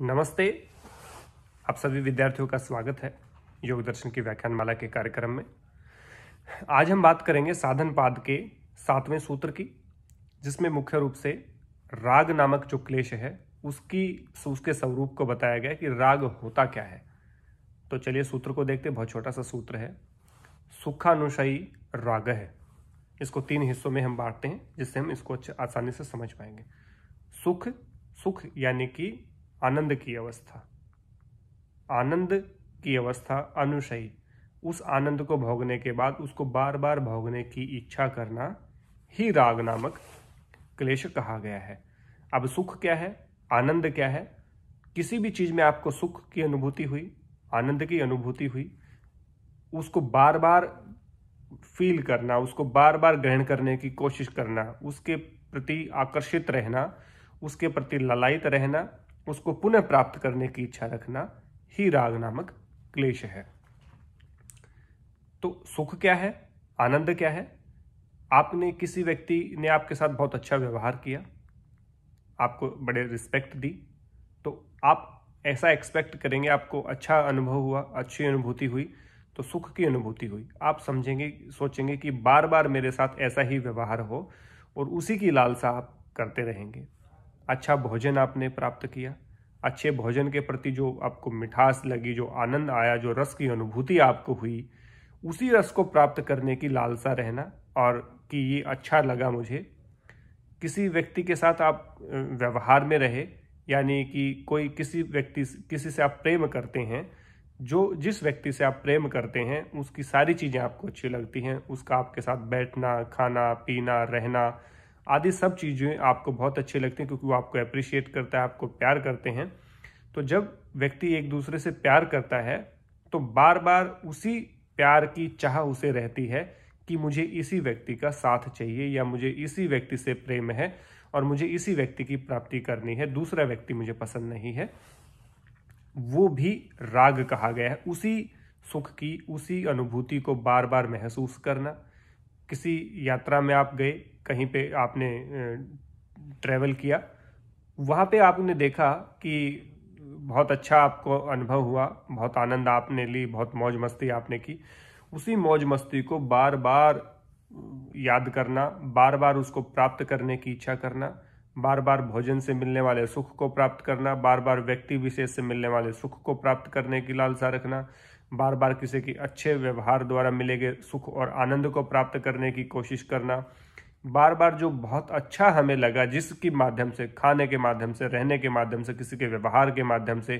नमस्ते आप सभी विद्यार्थियों का स्वागत है योग दर्शन की व्याख्यान माला के कार्यक्रम में आज हम बात करेंगे साधन पाद के सातवें सूत्र की जिसमें मुख्य रूप से राग नामक जो क्लेश है उसकी उसके स्वरूप को बताया गया कि राग होता क्या है तो चलिए सूत्र को देखते बहुत छोटा सा सूत्र है सुखानुषयी राग है इसको तीन हिस्सों में हम बांटते हैं जिससे हम इसको आसानी से समझ पाएंगे सुख सुख यानी कि आनंद की अवस्था आनंद की अवस्था अनुशयी उस आनंद को भोगने के बाद उसको बार बार भोगने की इच्छा करना ही राग नामक क्लेश कहा गया है अब सुख क्या है आनंद क्या है किसी भी चीज़ में आपको सुख की अनुभूति हुई आनंद की अनुभूति हुई उसको बार बार फील करना उसको बार बार ग्रहण करने की कोशिश करना उसके प्रति आकर्षित रहना उसके प्रति ललायित रहना उसको पुनः प्राप्त करने की इच्छा रखना ही राग नामक क्लेश है तो सुख क्या है आनंद क्या है आपने किसी व्यक्ति ने आपके साथ बहुत अच्छा व्यवहार किया आपको बड़े रिस्पेक्ट दी तो आप ऐसा एक्सपेक्ट करेंगे आपको अच्छा अनुभव हुआ अच्छी अनुभूति हुई तो सुख की अनुभूति हुई आप समझेंगे सोचेंगे कि बार बार मेरे साथ ऐसा ही व्यवहार हो और उसी की लालसा आप करते रहेंगे अच्छा भोजन आपने प्राप्त किया अच्छे भोजन के प्रति जो आपको मिठास लगी जो आनंद आया जो रस की अनुभूति आपको हुई उसी रस को प्राप्त करने की लालसा रहना और कि ये अच्छा लगा मुझे किसी व्यक्ति के साथ आप व्यवहार में रहे यानी कि कोई किसी व्यक्ति किसी से आप प्रेम करते हैं जो जिस व्यक्ति से आप प्रेम करते हैं उसकी सारी चीज़ें आपको अच्छी लगती हैं उसका आपके साथ बैठना खाना पीना रहना आदि सब चीज़ें आपको बहुत अच्छी लगती हैं क्योंकि वो आपको अप्रिशिएट करता है आपको प्यार करते हैं तो जब व्यक्ति एक दूसरे से प्यार करता है तो बार बार उसी प्यार की चाह उसे रहती है कि मुझे इसी व्यक्ति का साथ चाहिए या मुझे इसी व्यक्ति से प्रेम है और मुझे इसी व्यक्ति की प्राप्ति करनी है दूसरा व्यक्ति मुझे पसंद नहीं है वो भी राग कहा गया है उसी सुख की उसी अनुभूति को बार बार महसूस करना किसी यात्रा में आप गए कहीं पे आपने ट्रैवल किया वहाँ पे आपने देखा कि बहुत अच्छा आपको अनुभव हुआ बहुत आनंद आपने ली बहुत मौज मस्ती आपने की उसी मौज मस्ती को बार बार याद करना बार बार उसको प्राप्त करने की इच्छा करना बार बार भोजन से मिलने वाले सुख को प्राप्त करना बार बार व्यक्ति विशेष से मिलने वाले सुख को प्राप्त करने की लालसा रखना बार बार किसी के अच्छे व्यवहार द्वारा मिले गए सुख और आनंद को प्राप्त करने की कोशिश करना बार बार जो बहुत अच्छा हमें लगा जिसकी माध्यम से खाने के माध्यम से रहने के माध्यम से किसी के व्यवहार के माध्यम से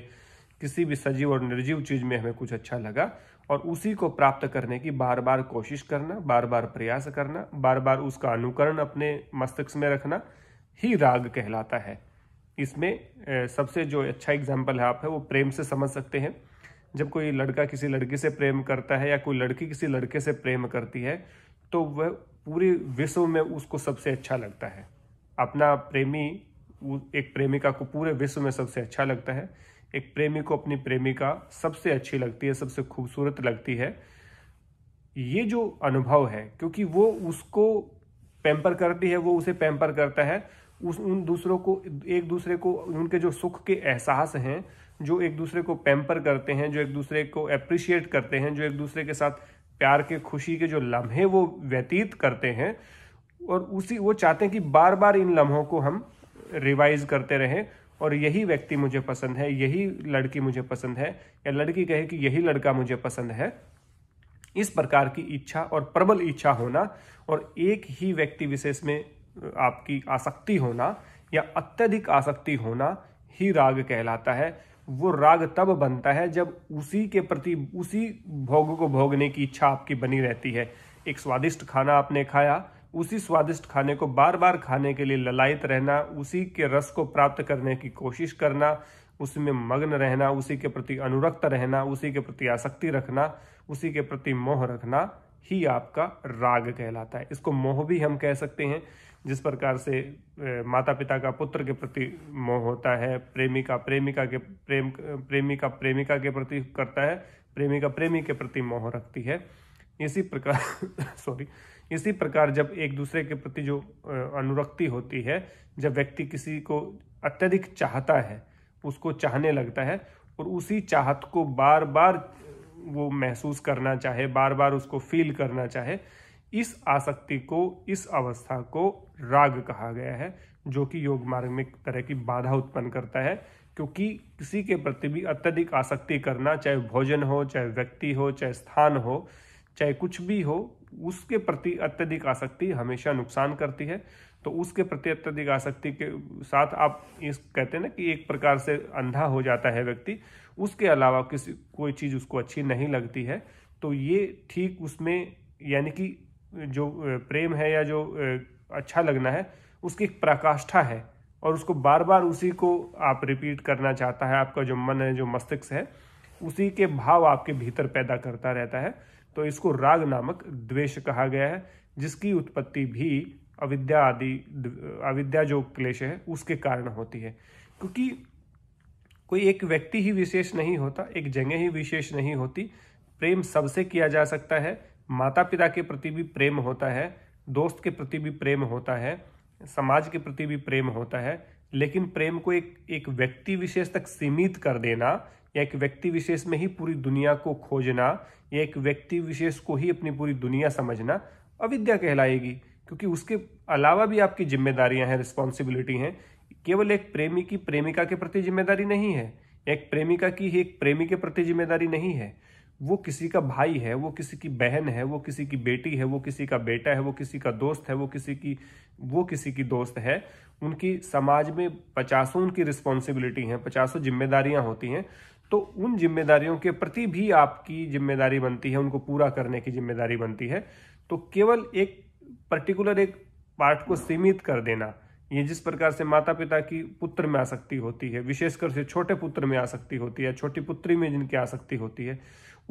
किसी भी सजीव और निर्जीव चीज में हमें कुछ अच्छा लगा और उसी को प्राप्त करने की बार बार कोशिश करना बार बार प्रयास करना बार बार उसका अनुकरण अपने मस्तिष्क में रखना ही राग कहलाता है इसमें सबसे जो अच्छा एग्जाम्पल है आप है वो प्रेम से समझ सकते हैं जब कोई लड़का किसी लड़की से प्रेम करता है या कोई लड़की किसी लड़के से प्रेम करती है तो वह पूरे विश्व में उसको सबसे अच्छा लगता है अपना प्रेमी एक प्रेमिका को पूरे विश्व में सबसे अच्छा लगता है एक प्रेमी को अपनी प्रेमिका सबसे अच्छी लगती है सबसे खूबसूरत लगती है ये जो अनुभव है क्योंकि वो उसको पैम्पर करती है वो उसे पैम्पर करता है उस उन दूसरों को एक दूसरे को उनके जो सुख के एहसास हैं जो एक दूसरे को पैम्पर करते हैं जो एक दूसरे को अप्रिशिएट करते हैं जो एक दूसरे के साथ प्यार के खुशी के जो लम्हे वो व्यतीत करते हैं और उसी वो चाहते हैं कि बार बार इन लम्हों को हम रिवाइज करते रहें और यही व्यक्ति मुझे पसंद है यही लड़की मुझे पसंद है या लड़की कहे कि यही लड़का मुझे पसंद है इस प्रकार की इच्छा और प्रबल इच्छा होना और एक ही व्यक्ति विशेष में आपकी आसक्ति होना या अत्यधिक आसक्ति होना ही राग कहलाता है वो राग तब बनता है जब उसी के प्रति उसी भोग को भोगने की इच्छा आपकी बनी रहती है एक स्वादिष्ट खाना आपने खाया उसी स्वादिष्ट खाने को बार बार खाने के लिए ललायत रहना उसी के रस को प्राप्त करने की कोशिश करना उसमें मग्न रहना उसी के प्रति अनुरक्त रहना उसी के प्रति आसक्ति रखना उसी के प्रति मोह रखना ही आपका राग कहलाता है इसको मोह भी हम कह सकते हैं जिस प्रकार से माता पिता का पुत्र के प्रति मोह होता है प्रेमिका प्रेमिका के प्रेम प्रेमिका प्रेमिका के प्रति करता है प्रेमिका प्रेमी के प्रति मोह रखती है इसी प्रकार सॉरी इसी प्रकार जब एक दूसरे के प्रति जो अनुरक्ति होती है जब व्यक्ति किसी को अत्यधिक चाहता है उसको चाहने लगता है और उसी चाहत को बार बार वो महसूस करना चाहे बार बार उसको फील करना चाहे इस आसक्ति को इस अवस्था को राग कहा गया है जो कि योग मार्ग में तरह की बाधा उत्पन्न करता है क्योंकि किसी के प्रति भी अत्यधिक आसक्ति करना चाहे भोजन हो चाहे व्यक्ति हो चाहे स्थान हो चाहे कुछ भी हो उसके प्रति अत्यधिक आसक्ति हमेशा नुकसान करती है तो उसके प्रति अत्यधिक आसक्ति के साथ आप इस कहते हैं ना कि एक प्रकार से अंधा हो जाता है व्यक्ति उसके अलावा किसी कोई चीज़ उसको अच्छी नहीं लगती है तो ये ठीक उसमें यानी कि जो प्रेम है या जो अच्छा लगना है उसकी एक पराकाष्ठा है और उसको बार बार उसी को आप रिपीट करना चाहता है आपका जो मन है जो मस्तिष्क है उसी के भाव आपके भीतर पैदा करता रहता है तो इसको राग नामक द्वेष कहा गया है जिसकी उत्पत्ति भी अविद्या आदि अविद्या जो क्लेश है उसके कारण होती है क्योंकि कोई एक व्यक्ति ही विशेष नहीं होता एक जगह ही विशेष नहीं होती प्रेम सबसे किया जा सकता है माता पिता के प्रति भी प्रेम होता है दोस्त के प्रति भी प्रेम होता है समाज के प्रति भी प्रेम होता है लेकिन प्रेम को एक एक व्यक्ति विशेष तक सीमित कर देना या एक व्यक्ति विशेष में ही पूरी दुनिया को खोजना या एक व्यक्ति विशेष को ही अपनी पूरी दुनिया समझना अविद्या कहलाएगी क्योंकि उसके अलावा भी आपकी जिम्मेदारियां हैं रिस्पॉन्सिबिलिटी हैं केवल एक प्रेमी की प्रेमिका के प्रति जिम्मेदारी नहीं है एक प्रेमिका की एक प्रेमी के प्रति जिम्मेदारी नहीं है वो किसी का भाई है वो किसी की बहन है वो किसी की बेटी है वो किसी का बेटा है वो किसी का दोस्त है वो किसी की वो किसी की दोस्त है उनकी समाज में पचासों उनकी रिस्पॉन्सिबिलिटी है पचासों जिम्मेदारियां होती हैं तो उन जिम्मेदारियों के प्रति भी आपकी जिम्मेदारी बनती है उनको पूरा करने की जिम्मेदारी बनती है तो केवल एक पर्टिकुलर एक पार्ट को सीमित कर देना ये जिस प्रकार से माता पिता की पुत्र में आसक्ति होती है विशेषकर से छोटे पुत्र में आसक्ति होती है छोटी पुत्री में जिनकी आसक्ति होती है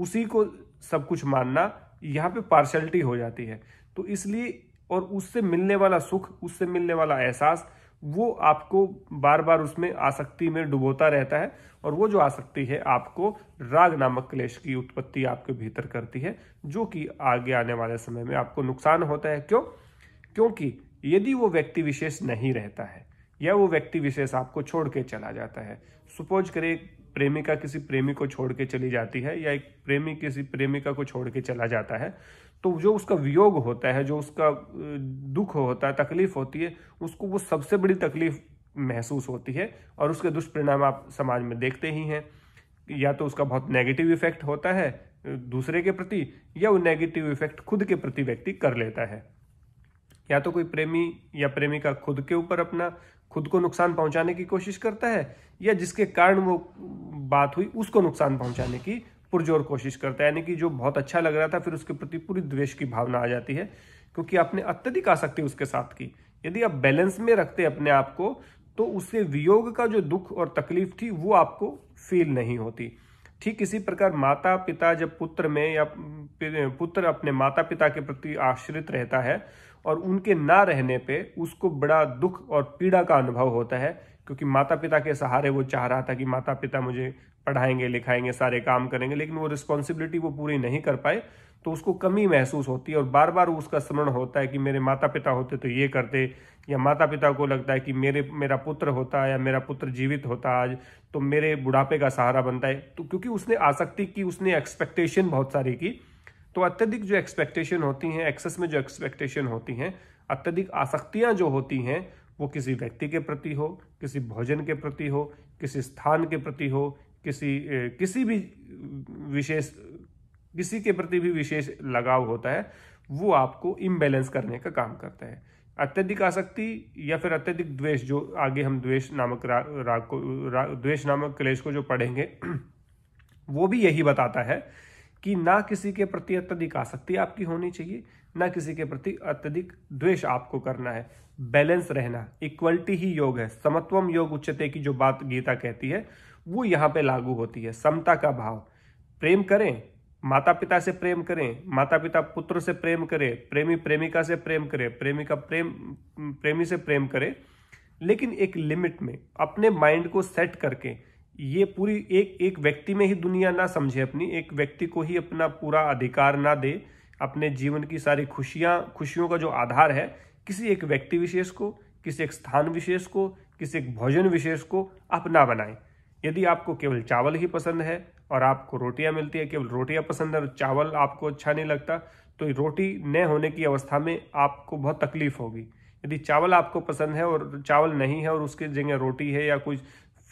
उसी को सब कुछ मानना यहाँ पे पार्शलिटी हो जाती है तो इसलिए और उससे मिलने वाला सुख उससे मिलने वाला एहसास वो आपको बार बार उसमें आसक्ति में डुबोता रहता है और वो जो आसक्ति है आपको राग नामक क्लेश की उत्पत्ति आपके भीतर करती है जो कि आगे आने वाले समय में आपको नुकसान होता है क्यों क्योंकि यदि वो व्यक्ति विशेष नहीं रहता है या वो व्यक्ति विशेष आपको छोड़ के चला जाता है सुपोज करे एक प्रेमिका किसी प्रेमी को छोड़ के चली जाती है या एक प्रेमी किसी प्रेमिका को छोड़ के चला जाता है तो जो उसका वियोग होता है जो उसका दुख होता है तकलीफ होती है उसको वो सबसे बड़ी तकलीफ महसूस होती है और उसके दुष्परिणाम आप समाज में देखते ही हैं या तो उसका बहुत नेगेटिव इफेक्ट होता है दूसरे के प्रति या वो नेगेटिव इफेक्ट खुद के प्रति व्यक्ति कर लेता है या तो कोई प्रेमी या प्रेमिका खुद के ऊपर अपना खुद को नुकसान पहुंचाने की कोशिश करता है या जिसके कारण वो बात हुई उसको नुकसान पहुंचाने की पुरजोर कोशिश करता है यानी कि जो बहुत अच्छा लग रहा था फिर उसके प्रति पूरी द्वेष की भावना आ जाती है क्योंकि आपने अत्यधिक आसक्ति उसके साथ की यदि आप बैलेंस में रखते अपने आप को तो उससे वियोग का जो दुख और तकलीफ थी वो आपको फील नहीं होती ठीक इसी प्रकार माता पिता जब पुत्र में या पुत्र अपने माता पिता के प्रति आश्रित रहता है और उनके ना रहने पे उसको बड़ा दुख और पीड़ा का अनुभव होता है क्योंकि माता पिता के सहारे वो चाह रहा था कि माता पिता मुझे पढ़ाएंगे लिखाएंगे सारे काम करेंगे लेकिन वो रिस्पॉन्सिबिलिटी वो पूरी नहीं कर पाए तो उसको कमी महसूस होती है और बार बार उसका स्मरण होता है कि मेरे माता पिता होते तो ये करते या माता पिता को लगता है कि मेरे मेरा पुत्र होता या मेरा पुत्र जीवित होता आज तो मेरे बुढ़ापे का सहारा बनता है तो क्योंकि उसने आसक्ति की उसने एक्सपेक्टेशन बहुत सारी की तो अत्यधिक जो एक्सपेक्टेशन होती हैं एक्सेस में जो एक्सपेक्टेशन होती हैं अत्यधिक आसक्तियाँ जो होती हैं वो किसी व्यक्ति के प्रति हो किसी भोजन के प्रति हो किसी स्थान के प्रति हो किसी किसी भी विशेष किसी के प्रति भी विशेष लगाव होता है वो आपको इम्बेलेंस करने का काम करता है अत्यधिक आसक्ति या फिर अत्यधिक द्वेष जो आगे हम द्वेष नामक रा, राग को रा, द्वेष नामक क्लेश को जो पढ़ेंगे वो भी यही बताता है कि ना किसी के प्रति अत्यधिक आसक्ति आपकी होनी चाहिए ना किसी के प्रति अत्यधिक द्वेष आपको करना है बैलेंस रहना इक्वलिटी ही योग है समत्वम योग उच्चते की जो बात गीता कहती है वो यहाँ पे लागू होती है समता का भाव प्रेम करें माता पिता से प्रेम करें माता पिता पुत्र से प्रेम करें प्रेमी प्रेमिका से प्रेम करें प्रेमिका प्रेम प्रेमी से प्रेम करें लेकिन एक लिमिट में अपने माइंड को सेट करके ये पूरी एक एक व्यक्ति में ही दुनिया ना समझे अपनी एक व्यक्ति को ही अपना पूरा अधिकार ना दे अपने जीवन की सारी खुशियाँ खुशियों का जो आधार है किसी एक व्यक्ति विशेष को किसी एक स्थान विशेष को किसी एक भोजन विशेष को अपना बनाएं यदि आपको केवल चावल ही पसंद है और आपको रोटियां मिलती है केवल रोटियां पसंद है और तो चावल आपको अच्छा नहीं लगता तो रोटी न होने की अवस्था में आपको बहुत तकलीफ होगी यदि चावल आपको पसंद है और चावल नहीं है और उसके जगह रोटी है या कुछ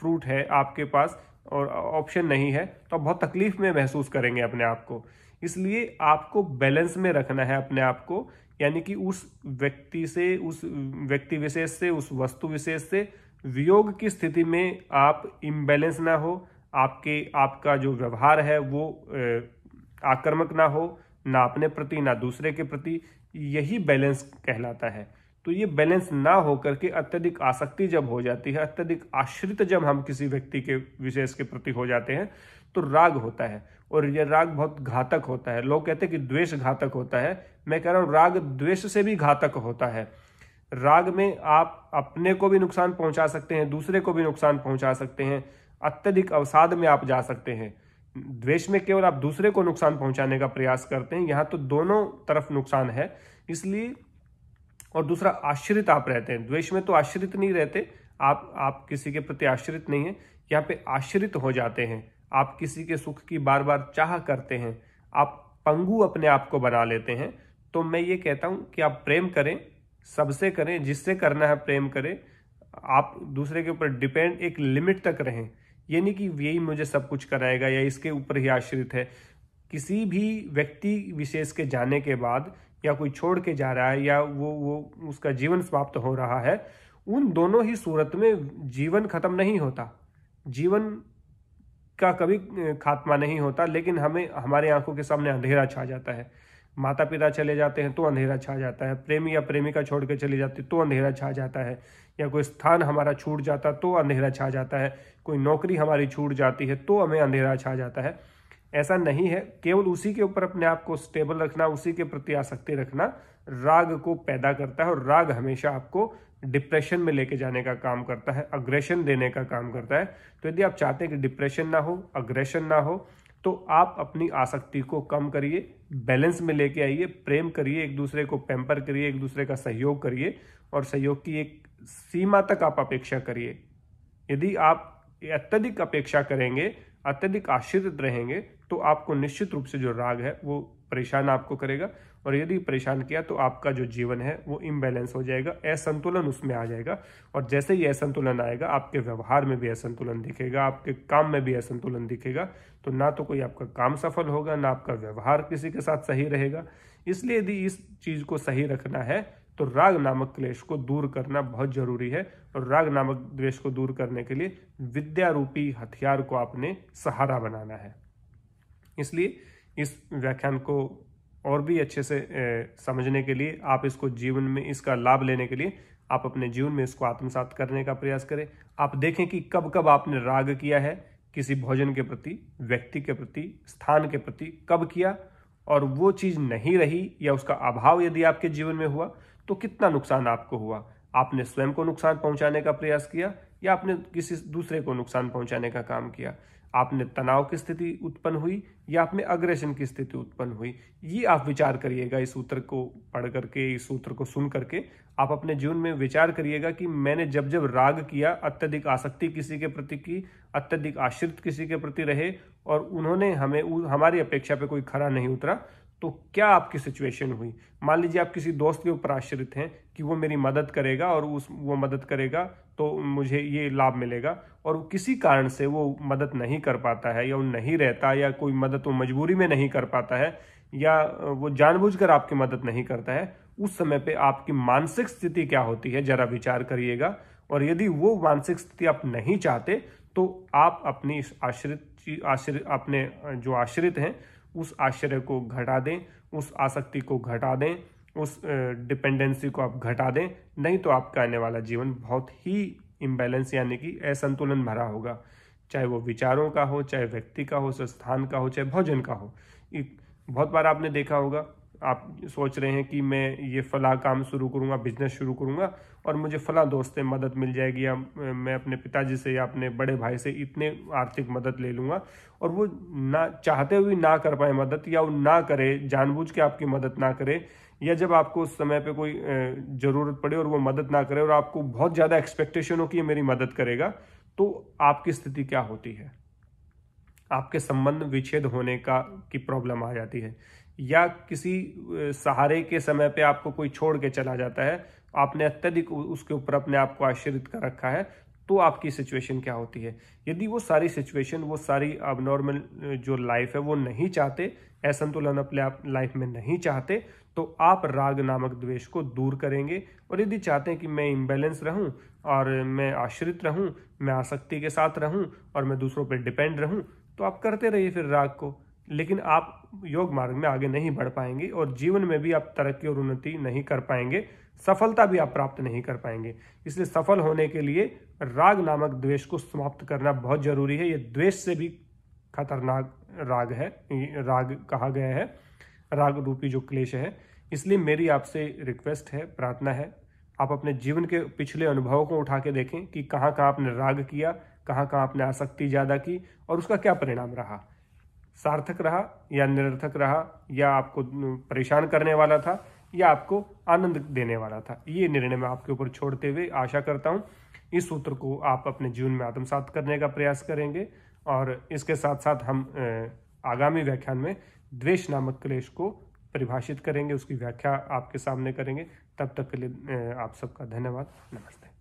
फ्रूट है आपके पास और ऑप्शन नहीं है तो आप बहुत तकलीफ में महसूस करेंगे अपने आप को इसलिए आपको बैलेंस में रखना है अपने आप को यानी कि उस व्यक्ति से उस व्यक्ति विशेष से उस वस्तु विशेष से वियोग की स्थिति में आप इम्बैलेंस ना हो आपके आपका जो व्यवहार है वो आक्रमक ना हो ना अपने प्रति ना दूसरे के प्रति यही बैलेंस कहलाता है तो ये बैलेंस ना होकर के अत्यधिक आसक्ति जब हो जाती है अत्यधिक आश्रित जब हम किसी व्यक्ति के विशेष के प्रति हो जाते हैं तो राग होता है और यह राग बहुत घातक होता है लोग कहते हैं कि द्वेष घातक होता है मैं कह रहा हूँ राग द्वेष से भी घातक होता है राग में आप अपने को भी नुकसान पहुंचा सकते हैं दूसरे को भी नुकसान पहुंचा सकते हैं अत्यधिक अवसाद में आप जा सकते हैं द्वेष में केवल आप दूसरे को नुकसान पहुंचाने का प्रयास करते हैं यहाँ तो दोनों तरफ नुकसान है इसलिए और दूसरा आश्रित आप रहते हैं द्वेष में तो आश्रित नहीं रहते आप आप किसी के प्रति आश्रित नहीं है यहाँ पे आश्रित हो जाते हैं आप किसी के सुख की बार बार चाह करते हैं आप पंगु अपने आप को बना लेते हैं तो मैं ये कहता हूँ कि आप प्रेम करें सबसे करें जिससे करना है प्रेम करें आप दूसरे के ऊपर डिपेंड एक लिमिट तक रहें ये नहीं कि यही मुझे सब कुछ कराएगा या इसके ऊपर ही आश्रित है किसी भी व्यक्ति विशेष के जाने के बाद या कोई छोड़ के जा रहा है या वो वो उसका जीवन समाप्त हो रहा है उन दोनों ही सूरत में जीवन खत्म नहीं होता जीवन का कभी खात्मा नहीं होता लेकिन हमें हमारे आंखों के सामने अंधेरा छा जाता है माता पिता चले जाते हैं तो अंधेरा छा जाता है प्रेमी या प्रेमिका छोड़ के चले जाती तो अंधेरा छा जाता है या कोई स्थान हमारा छूट जाता तो अंधेरा छा जाता है कोई नौकरी हमारी छूट जाती है तो हमें अंधेरा छा जाता है ऐसा नहीं है केवल उसी के ऊपर अपने आप को स्टेबल रखना उसी के प्रति आसक्ति रखना राग को पैदा करता है और राग हमेशा आपको डिप्रेशन में लेके जाने का काम करता है अग्रेशन देने का काम करता है तो यदि आप चाहते हैं कि डिप्रेशन ना हो अग्रेशन ना हो तो आप अपनी आसक्ति को कम करिए बैलेंस में लेके आइए प्रेम करिए एक दूसरे को पैम्पर करिए एक दूसरे का सहयोग करिए और सहयोग की एक सीमा तक आप अपेक्षा करिए यदि आप अत्यधिक अपेक्षा करेंगे अत्यधिक आश्रित रहेंगे तो आपको निश्चित रूप से जो राग है वो परेशान आपको करेगा और यदि परेशान किया तो आपका जो जीवन है वो इम्बैलेंस हो जाएगा असंतुलन उसमें आ जाएगा और जैसे ही असंतुलन आएगा आपके व्यवहार में भी असंतुलन दिखेगा आपके काम में भी असंतुलन दिखेगा तो ना तो कोई आपका काम सफल होगा ना आपका व्यवहार किसी के साथ सही रहेगा इसलिए यदि इस चीज़ को सही रखना है तो राग नामक क्लेश को दूर करना बहुत जरूरी है और राग नामक द्वेश को दूर करने के लिए विद्या रूपी हथियार को आपने सहारा बनाना है इसलिए इस व्याख्यान को और भी अच्छे से समझने के लिए आप इसको जीवन में इसका लाभ लेने के लिए आप अपने जीवन में इसको आत्मसात करने का प्रयास करें आप देखें कि कब कब आपने राग किया है किसी भोजन के प्रति व्यक्ति के प्रति स्थान के प्रति कब किया और वो चीज़ नहीं रही या उसका अभाव यदि आपके जीवन में हुआ तो कितना नुकसान आपको हुआ आपने स्वयं को नुकसान पहुंचाने का प्रयास किया या आपने किसी दूसरे को नुकसान पहुंचाने का काम किया आप में तनाव की स्थिति उत्पन्न हुई या आप में अग्रेशन की स्थिति उत्पन्न हुई ये आप विचार करिएगा इस सूत्र को पढ़ करके इस सूत्र को सुन करके आप अपने जीवन में विचार करिएगा कि मैंने जब जब राग किया अत्यधिक आसक्ति किसी के प्रति की अत्यधिक आश्रित किसी के प्रति रहे और उन्होंने हमें हमारी अपेक्षा पे कोई खरा नहीं उतरा तो क्या आपकी सिचुएशन हुई मान लीजिए आप किसी दोस्त के ऊपर आश्रित हैं कि वो मेरी मदद करेगा और उस वो मदद करेगा तो मुझे ये लाभ मिलेगा और किसी कारण से वो मदद नहीं कर पाता है या वो नहीं रहता या कोई मदद वो मजबूरी में नहीं कर पाता है या वो जानबूझकर आपकी मदद नहीं करता है उस समय पे आपकी मानसिक स्थिति क्या होती है जरा विचार करिएगा और यदि वो मानसिक स्थिति आप नहीं चाहते तो आप अपनी आश्रित आश्रित अपने जो आश्रित हैं उस आश्चर्य को घटा दें उस आसक्ति को घटा दें उस डिपेंडेंसी को आप घटा दें नहीं तो आपका आने वाला जीवन बहुत ही इम्बैलेंस यानी कि असंतुलन भरा होगा चाहे वो विचारों का हो चाहे व्यक्ति का हो संस्थान का हो चाहे भोजन का हो बहुत बार आपने देखा होगा आप सोच रहे हैं कि मैं ये फला काम शुरू करूंगा बिजनेस शुरू करूंगा और मुझे फला दोस्त से मदद मिल जाएगी या मैं अपने पिताजी से या अपने बड़े भाई से इतने आर्थिक मदद ले लूँगा और वो ना चाहते हुए ना कर पाए मदद या वो ना करे जानबूझ के आपकी मदद ना करे या जब आपको उस समय पे कोई ज़रूरत पड़े और वो मदद ना करे और आपको बहुत ज़्यादा एक्सपेक्टेशन हो कि ये मेरी मदद करेगा तो आपकी स्थिति क्या होती है आपके संबंध विच्छेद होने का की प्रॉब्लम आ जाती है या किसी सहारे के समय पे आपको कोई छोड़ के चला जाता है आपने अत्यधिक उसके ऊपर अपने आप को आश्रित कर रखा है तो आपकी सिचुएशन क्या होती है यदि वो सारी सिचुएशन वो सारी अब नॉर्मल जो लाइफ है वो नहीं चाहते असंतुलन अपने आप लाइफ में नहीं चाहते तो आप राग नामक द्वेष को दूर करेंगे और यदि चाहते हैं कि मैं इम्बेलेंस रहूं और मैं आश्रित रहूं मैं आसक्ति के साथ रहूं और मैं दूसरों पर डिपेंड रहूं तो आप करते रहिए फिर राग को लेकिन आप योग मार्ग में आगे नहीं बढ़ पाएंगे और जीवन में भी आप तरक्की और उन्नति नहीं कर पाएंगे सफलता भी आप प्राप्त नहीं कर पाएंगे इसलिए सफल होने के लिए राग नामक द्वेष को समाप्त करना बहुत जरूरी है ये द्वेष से भी खतरनाक राग है राग कहा गया है राग रूपी जो क्लेश है इसलिए मेरी आपसे रिक्वेस्ट है प्रार्थना है आप अपने जीवन के पिछले अनुभवों को उठा के देखें कि कहाँ कहाँ आपने राग किया कहाँ कहाँ आपने आसक्ति ज़्यादा की और उसका क्या परिणाम रहा सार्थक रहा या निरर्थक रहा या आपको परेशान करने वाला था या आपको आनंद देने वाला था ये निर्णय मैं आपके ऊपर छोड़ते हुए आशा करता हूँ इस सूत्र को आप अपने जीवन में आत्मसात करने का प्रयास करेंगे और इसके साथ साथ हम आगामी व्याख्यान में द्वेष नामक क्लेश को परिभाषित करेंगे उसकी व्याख्या आपके सामने करेंगे तब तक के लिए आप सबका धन्यवाद नमस्ते